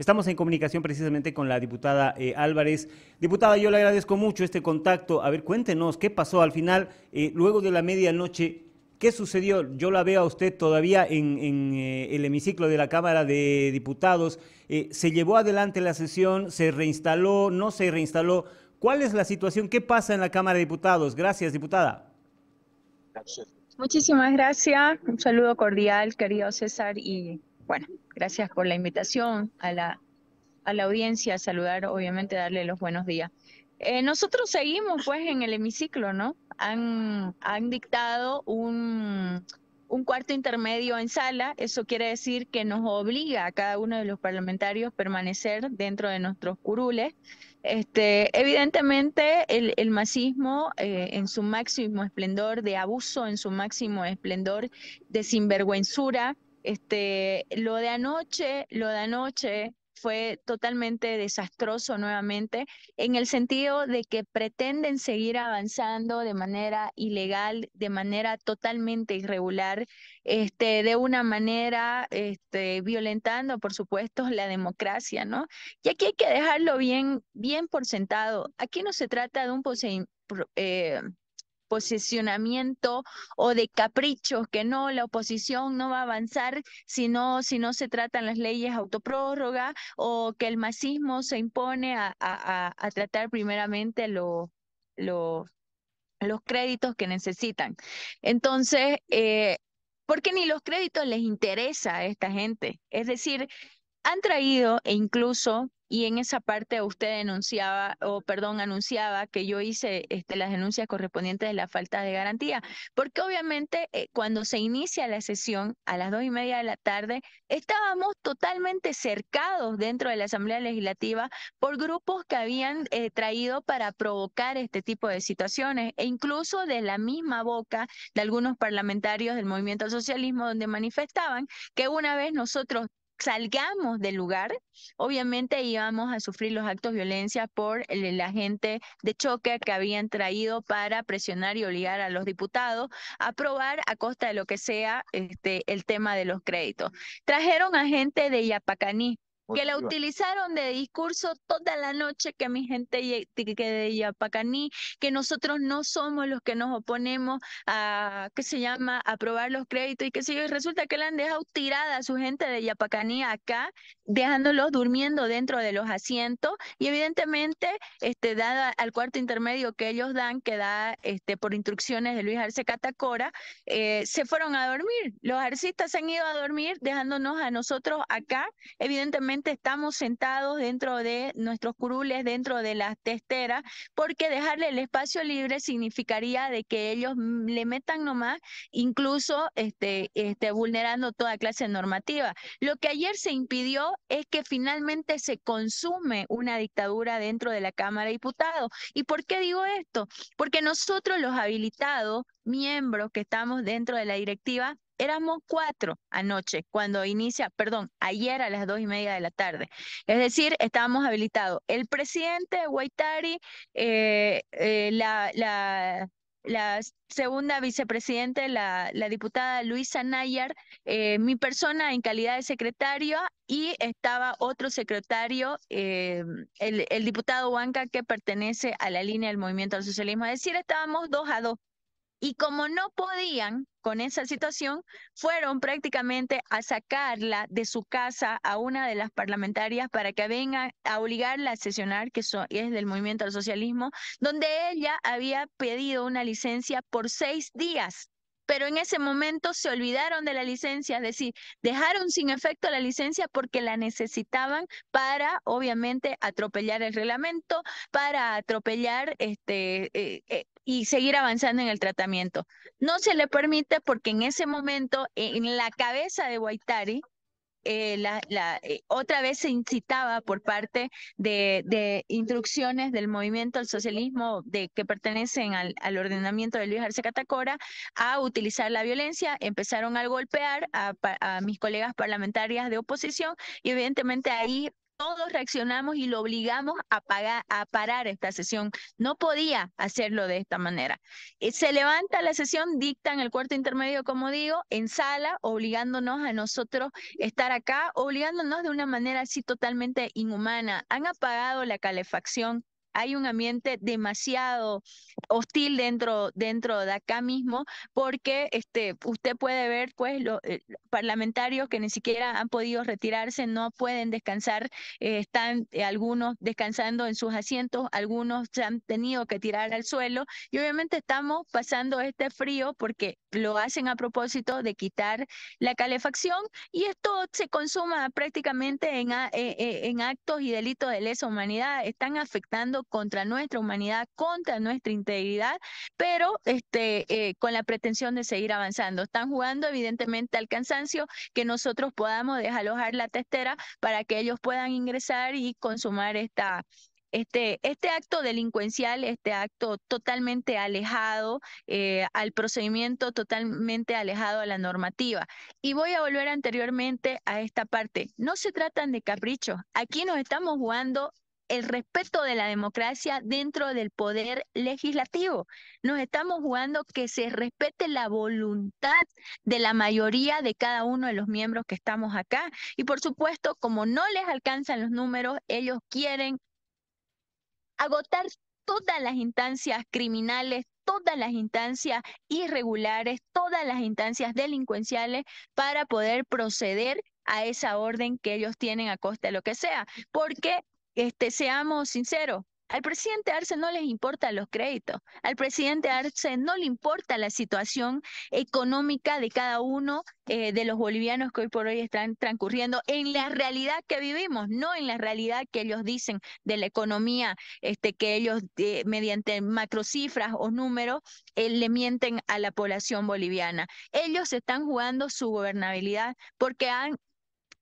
Estamos en comunicación precisamente con la diputada eh, Álvarez. Diputada, yo le agradezco mucho este contacto. A ver, cuéntenos qué pasó al final, eh, luego de la medianoche, ¿qué sucedió? Yo la veo a usted todavía en, eh, el hemiciclo de la Cámara de Diputados. ¿Se llevó adelante la sesión? ¿Se reinstaló? ¿No se reinstaló? ¿Cuál es la situación? ¿Qué pasa en la Cámara de Diputados? Gracias, diputada. Muchísimas gracias. Un saludo cordial, querido César, y bueno, gracias por la invitación a la, a la audiencia, saludar, obviamente, darle los buenos días. Eh, nosotros seguimos pues en el hemiciclo, ¿no? Han, han dictado un, un cuarto intermedio en sala, eso quiere decir que nos obliga a cada uno de los parlamentarios permanecer dentro de nuestros curules. Este, evidentemente el, el masismo eh, en su máximo esplendor de abuso, en su máximo esplendor de sinvergüenzura, este, lo de anoche, lo de anoche fue totalmente desastroso nuevamente, en el sentido de que pretenden seguir avanzando de manera ilegal, de manera totalmente irregular, este, de una manera este, violentando, por supuesto, la democracia, ¿no? Y aquí hay que dejarlo bien, bien por sentado. Aquí no se trata de un eh, posicionamiento o de caprichos, que no, la oposición no va a avanzar si no, si no se tratan las leyes autoprórroga o que el macismo se impone a, tratar primeramente los créditos que necesitan. Entonces, eh, qué ni los créditos les interesa a esta gente. Es decir, han traído e incluso y en esa parte usted denunciaba, o perdón, anunciaba que yo hice este, las denuncias correspondientes de la falta de garantía, porque obviamente eh, cuando se inicia la sesión a las dos y media de la tarde, estábamos totalmente cercados dentro de la Asamblea Legislativa por grupos que habían eh, traído para provocar este tipo de situaciones, e incluso de la misma boca de algunos parlamentarios del movimiento socialismo, donde manifestaban que una vez nosotros salgamos del lugar, obviamente íbamos a sufrir los actos de violencia por el, agente de choque que habían traído para presionar y obligar a los diputados a aprobar a costa de lo que sea este, el tema de los créditos. Trajeron a gente de Yapacaní, que la utilizaron de discurso toda la noche, que mi gente de Yapacaní, que nosotros no somos los que nos oponemos a, ¿qué se llama?, aprobar los créditos y que sé yo, y resulta que la han dejado tirada a su gente de Yapacaní acá, dejándolos durmiendo dentro de los asientos y evidentemente, este, dada al cuarto intermedio que ellos dan, que da este, por instrucciones de Luis Arce Catacora, eh, se fueron a dormir. Los arcistas se han ido a dormir dejándonos a nosotros acá, evidentemente estamos sentados dentro de nuestros curules, dentro de las testeras, porque dejarle el espacio libre significaría de que ellos mm, le metan nomás, incluso este, este, vulnerando toda clase normativa. Lo que ayer se impidió es que finalmente se consume una dictadura dentro de la Cámara de Diputados. ¿Y por qué digo esto? Porque nosotros los habilitados, miembros que estamos dentro de la directiva, Éramos cuatro anoche cuando inicia, perdón, ayer a las dos y media de la tarde. Es decir, estábamos habilitados el presidente Guaitari, eh, eh, la, segunda vicepresidente, la, diputada Luisa Nayar, eh, mi persona en calidad de secretaria y estaba otro secretario, el, el, diputado Huanca, que pertenece a la línea del Movimiento al Socialismo. Es decir, estábamos dos a dos. Y como no podían con esa situación, fueron prácticamente a sacarla de su casa a una de las parlamentarias para que venga a obligarla a sesionar, que es del movimiento del socialismo, donde ella había pedido una licencia por seis días pero en ese momento se olvidaron de la licencia, es decir, dejaron sin efecto la licencia porque la necesitaban para, obviamente, atropellar el reglamento, para atropellar este, eh, eh, y seguir avanzando en el tratamiento. No se le permite porque en ese momento, en la cabeza de Guaitari, eh, la, la eh, otra vez se incitaba por parte de, instrucciones del movimiento al socialismo de, que pertenecen al, al ordenamiento de Luis Arce Catacora a utilizar la violencia. Empezaron a golpear a, a mis colegas parlamentarias de oposición y evidentemente ahí todos reaccionamos y lo obligamos a, pagar, a parar esta sesión. No podía hacerlo de esta manera. Eh, se levanta la sesión, dictan el cuarto intermedio, como digo, en sala, obligándonos a nosotros estar acá, obligándonos de una manera así totalmente inhumana. Han apagado la calefacción hay un ambiente demasiado hostil dentro, dentro de acá mismo, porque este, usted puede ver, pues, los eh, parlamentarios que ni siquiera han podido retirarse, no pueden descansar, eh, están eh, algunos descansando en sus asientos, algunos se han tenido que tirar al suelo, y obviamente estamos pasando este frío porque lo hacen a propósito de quitar la calefacción, y esto se consuma prácticamente en, en actos y delitos de lesa humanidad, están afectando contra nuestra humanidad, contra nuestra integridad, pero este, eh, con la pretensión de seguir avanzando. Están jugando evidentemente al cansancio, que nosotros podamos desalojar la testera para que ellos puedan ingresar y consumar esta, este, este, acto delincuencial, este acto totalmente alejado eh, al procedimiento, totalmente alejado a la normativa. Y voy a volver anteriormente a esta parte. No se tratan de caprichos. Aquí nos estamos jugando el respeto de la democracia dentro del poder legislativo. Nos estamos jugando que se respete la voluntad de la mayoría de cada uno de los miembros que estamos acá. Y por supuesto, como no les alcanzan los números, ellos quieren agotar todas las instancias criminales, todas las instancias irregulares, todas las instancias delincuenciales para poder proceder a esa orden que ellos tienen a costa de lo que sea, porque este, seamos sinceros, al presidente Arce no les importan los créditos, al presidente Arce no le importa la situación económica de cada uno eh, de los bolivianos que hoy por hoy están transcurriendo en la realidad que vivimos, no en la realidad que ellos dicen de la economía, este, que ellos eh, mediante macrocifras o números eh, le mienten a la población boliviana. Ellos están jugando su gobernabilidad porque han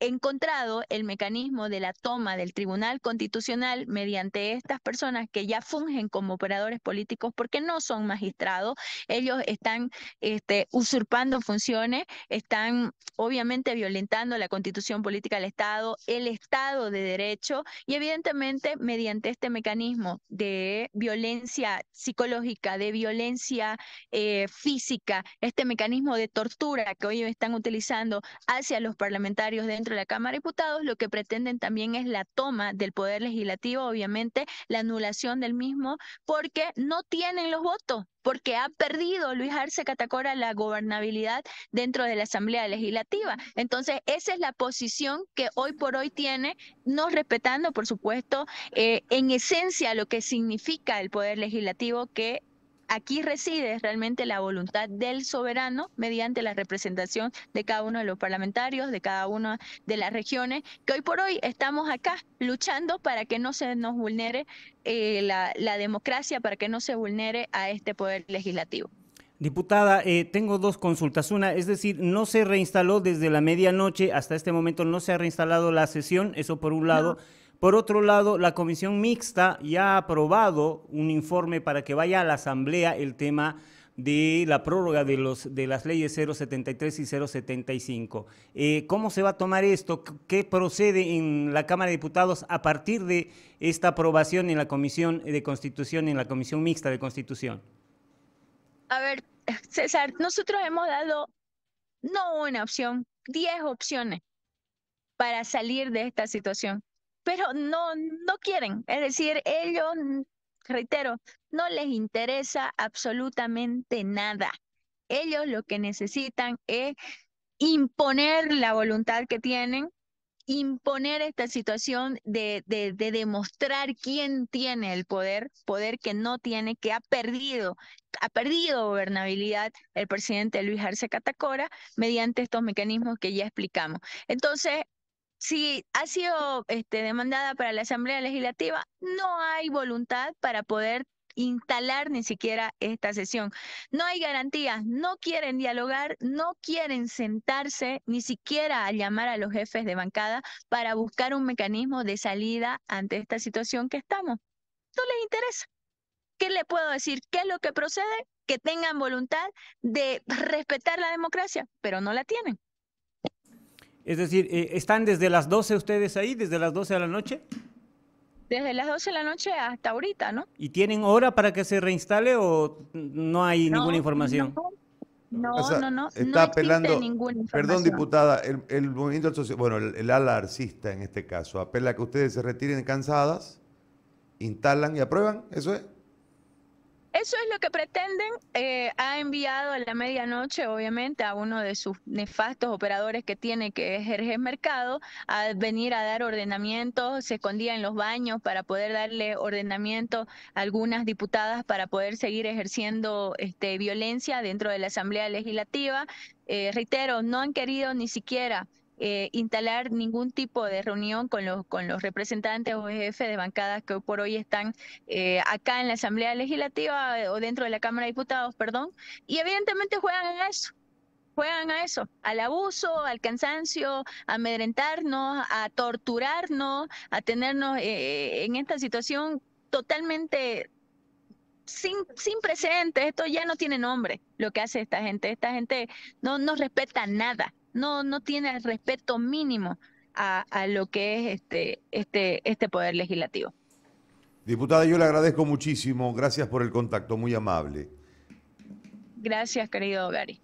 encontrado el mecanismo de la toma del Tribunal Constitucional mediante estas personas que ya fungen como operadores políticos porque no son magistrados, ellos están este, usurpando funciones, están obviamente violentando la constitución política del Estado, el Estado de Derecho y evidentemente mediante este mecanismo de violencia psicológica, de violencia eh, física, este mecanismo de tortura que hoy están utilizando hacia los parlamentarios dentro la Cámara de Diputados, lo que pretenden también es la toma del poder legislativo, obviamente la anulación del mismo, porque no tienen los votos, porque ha perdido Luis Arce Catacora la gobernabilidad dentro de la Asamblea Legislativa. Entonces, esa es la posición que hoy por hoy tiene, no respetando, por supuesto, eh, en esencia lo que significa el poder legislativo que aquí reside realmente la voluntad del soberano mediante la representación de cada uno de los parlamentarios, de cada una de las regiones, que hoy por hoy estamos acá luchando para que no se nos vulnere eh, la, democracia, para que no se vulnere a este poder legislativo. Diputada, eh, tengo dos consultas. Una, es decir, no se reinstaló desde la medianoche hasta este momento, no se ha reinstalado la sesión, eso por un lado. Por otro lado, la comisión mixta ya ha aprobado un informe para que vaya a la Asamblea el tema de la prórroga de, los, de las leyes 073 y 075. Eh, ¿Cómo se va a tomar esto? ¿Qué procede en la Cámara de Diputados a partir de esta aprobación en la Comisión de Constitución, en la Comisión Mixta de Constitución? A ver, César, nosotros hemos dado no una opción, 10 opciones para salir de esta situación pero no, no quieren. Es decir, ellos, mm, reitero, no les interesa absolutamente nada. Ellos lo que necesitan es imponer la voluntad que tienen, imponer esta situación de, de, demostrar quién tiene el poder, poder que no tiene, que ha perdido, ha perdido gobernabilidad el presidente Luis Arce Catacora mediante estos mecanismos que ya explicamos. Entonces, si ha sido este, demandada para la Asamblea Legislativa, no hay voluntad para poder instalar ni siquiera esta sesión. No hay garantías, no quieren dialogar, no quieren sentarse ni siquiera a llamar a los jefes de bancada para buscar un mecanismo de salida ante esta situación que estamos. No les interesa. ¿Qué le puedo decir? ¿Qué es lo que procede? Que tengan voluntad de respetar la democracia, pero no la tienen. Es decir, eh, ¿están desde las 12 ustedes ahí, desde las 12 de la noche? Desde las 12 de la noche hasta ahorita, ¿no? ¿Y tienen hora para que se reinstale o no hay ninguna información? No. No, no, no. Está apelando. perdón, diputada, el, movimiento social, bueno, el, el, ala en este caso, apela a que ustedes se retiren cansadas, instalan y aprueban, ¿eso es? Eso es lo que pretenden. Eh, ha enviado a la medianoche, obviamente, a uno de sus nefastos operadores que tiene, que ejercer el Mercado, a venir a dar ordenamiento. Se escondía en los baños para poder darle ordenamiento a algunas diputadas para poder seguir ejerciendo este, violencia dentro de la Asamblea Legislativa. Eh, reitero, no han querido ni siquiera eh, instalar ningún tipo de reunión con los, con los representantes o jefes de bancadas que por hoy están eh, acá en la Asamblea Legislativa eh, o dentro de la Cámara de Diputados, perdón, y evidentemente juegan a eso juegan a eso, al abuso, al cansancio, a amedrentarnos, a torturarnos, a tenernos en esta situación totalmente sin, sin precedentes. Esto ya no tiene nombre, lo que hace esta gente. Esta gente no nos respeta nada no, no tiene el respeto mínimo a, a lo que es este, este, este poder legislativo. Diputada, yo le agradezco muchísimo. Gracias por el contacto, muy amable. Gracias, querido Gary.